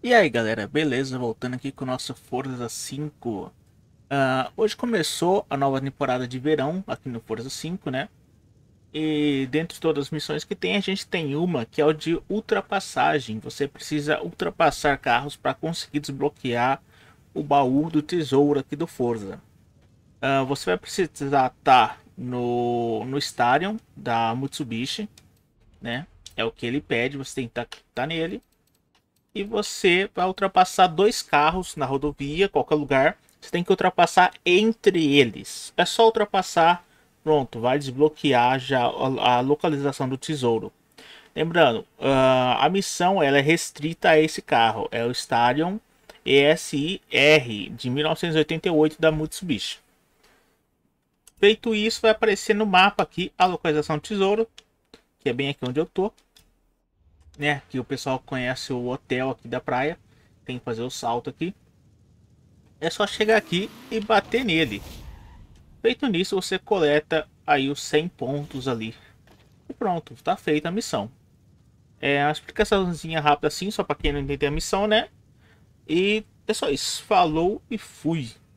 E aí galera, beleza? Voltando aqui com o nosso Forza 5 uh, ah, Hoje começou a nova temporada de verão aqui no Forza 5, né? E dentro de todas as missões que tem, a gente tem uma que é o de ultrapassagem Você precisa ultrapassar carros para conseguir desbloquear o baú do tesouro aqui do Forza uh, Você vai precisar estar tá no, no Stadium da Mitsubishi, né? É o que ele pede, você tem que estar tá, tá nele e você vai ultrapassar dois carros na rodovia, qualquer lugar. Você tem que ultrapassar entre eles. É só ultrapassar, pronto, vai desbloquear já a localização do tesouro. Lembrando, ah, a missão ela é restrita a esse carro, é o Stadion ESIR de 1988 da Mitsubishi. Feito isso, vai aparecer no mapa aqui a localização do tesouro, que é bem aqui onde eu tô né? Que o pessoal conhece o hotel aqui da praia. Tem que fazer o salto aqui. É só chegar aqui e bater nele. Feito nisso, você coleta aí os 100 pontos ali. E pronto, tá feita a missão. É uma explicaçãozinha rápida assim, só para quem não entender a missão, né? E é só isso. Falou e fui.